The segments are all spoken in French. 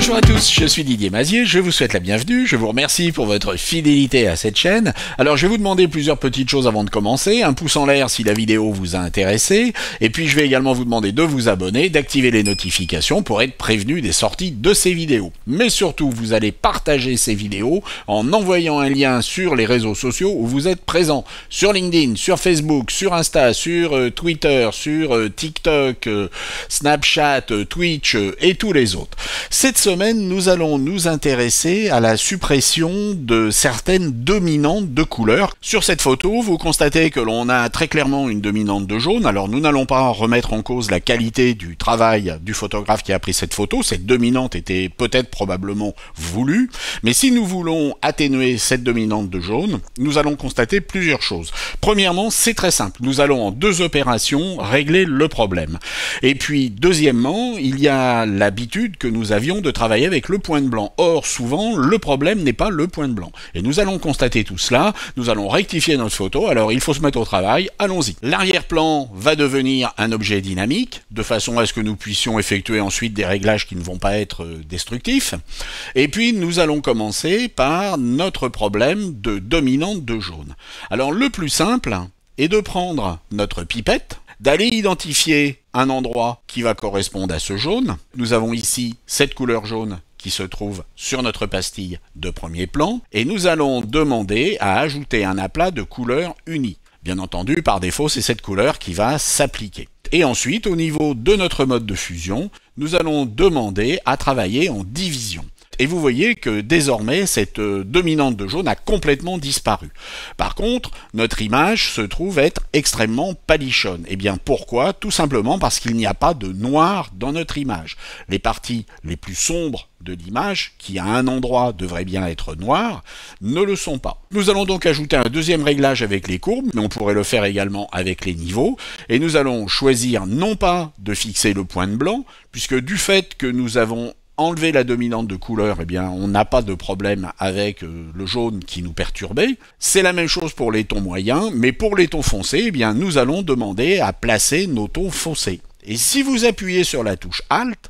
Bonjour à tous, je suis Didier Mazier, je vous souhaite la bienvenue, je vous remercie pour votre fidélité à cette chaîne. Alors je vais vous demander plusieurs petites choses avant de commencer, un pouce en l'air si la vidéo vous a intéressé, et puis je vais également vous demander de vous abonner, d'activer les notifications pour être prévenu des sorties de ces vidéos. Mais surtout, vous allez partager ces vidéos en envoyant un lien sur les réseaux sociaux où vous êtes présent, sur LinkedIn, sur Facebook, sur Insta, sur euh, Twitter, sur euh, TikTok, euh, Snapchat, Twitch et tous les autres nous allons nous intéresser à la suppression de certaines dominantes de couleurs. Sur cette photo, vous constatez que l'on a très clairement une dominante de jaune. Alors nous n'allons pas remettre en cause la qualité du travail du photographe qui a pris cette photo. Cette dominante était peut-être probablement voulue. Mais si nous voulons atténuer cette dominante de jaune, nous allons constater plusieurs choses. Premièrement, c'est très simple. Nous allons en deux opérations régler le problème. Et puis deuxièmement, il y a l'habitude que nous avions de avec le point de blanc. Or, souvent, le problème n'est pas le point de blanc. Et nous allons constater tout cela, nous allons rectifier notre photo, alors il faut se mettre au travail, allons-y. L'arrière-plan va devenir un objet dynamique, de façon à ce que nous puissions effectuer ensuite des réglages qui ne vont pas être euh, destructifs. Et puis, nous allons commencer par notre problème de dominante de jaune. Alors, le plus simple est de prendre notre pipette, d'aller identifier un endroit qui va correspondre à ce jaune. Nous avons ici cette couleur jaune qui se trouve sur notre pastille de premier plan, et nous allons demander à ajouter un aplat de couleur unie. Bien entendu, par défaut, c'est cette couleur qui va s'appliquer. Et ensuite, au niveau de notre mode de fusion, nous allons demander à travailler en division. Et vous voyez que désormais, cette euh, dominante de jaune a complètement disparu. Par contre, notre image se trouve être extrêmement palichonne. Et eh bien pourquoi Tout simplement parce qu'il n'y a pas de noir dans notre image. Les parties les plus sombres de l'image, qui à un endroit devraient bien être noires, ne le sont pas. Nous allons donc ajouter un deuxième réglage avec les courbes, mais on pourrait le faire également avec les niveaux, et nous allons choisir non pas de fixer le point de blanc, puisque du fait que nous avons enlever la dominante de couleur, eh bien, on n'a pas de problème avec euh, le jaune qui nous perturbait. C'est la même chose pour les tons moyens, mais pour les tons foncés, eh bien, nous allons demander à placer nos tons foncés. Et si vous appuyez sur la touche Alt,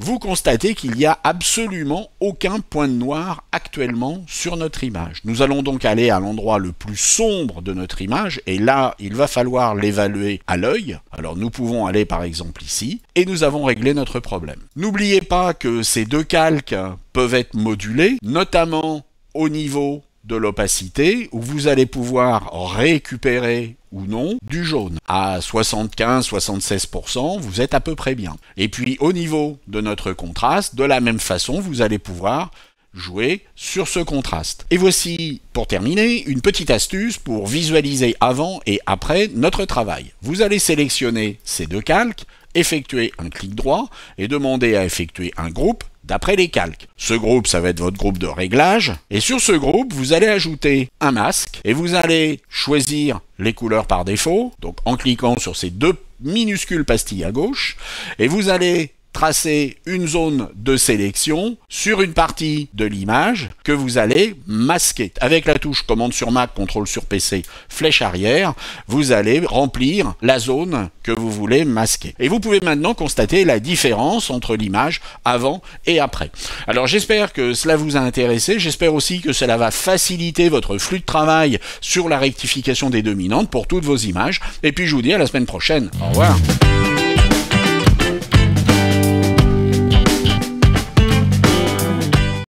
vous constatez qu'il n'y a absolument aucun point de noir actuellement sur notre image. Nous allons donc aller à l'endroit le plus sombre de notre image, et là, il va falloir l'évaluer à l'œil. Alors nous pouvons aller par exemple ici, et nous avons réglé notre problème. N'oubliez pas que ces deux calques peuvent être modulés, notamment au niveau de l'opacité où vous allez pouvoir récupérer ou non du jaune. À 75-76%, vous êtes à peu près bien. Et puis au niveau de notre contraste, de la même façon, vous allez pouvoir jouer sur ce contraste. Et voici, pour terminer, une petite astuce pour visualiser avant et après notre travail. Vous allez sélectionner ces deux calques, effectuer un clic droit et demander à effectuer un groupe d'après les calques. Ce groupe, ça va être votre groupe de réglages, Et sur ce groupe, vous allez ajouter un masque et vous allez choisir les couleurs par défaut, donc en cliquant sur ces deux minuscules pastilles à gauche, et vous allez tracer une zone de sélection sur une partie de l'image que vous allez masquer. Avec la touche commande sur Mac, contrôle sur PC, flèche arrière, vous allez remplir la zone que vous voulez masquer. Et vous pouvez maintenant constater la différence entre l'image avant et après. Alors j'espère que cela vous a intéressé, j'espère aussi que cela va faciliter votre flux de travail sur la rectification des dominantes pour toutes vos images. Et puis je vous dis à la semaine prochaine. Au revoir.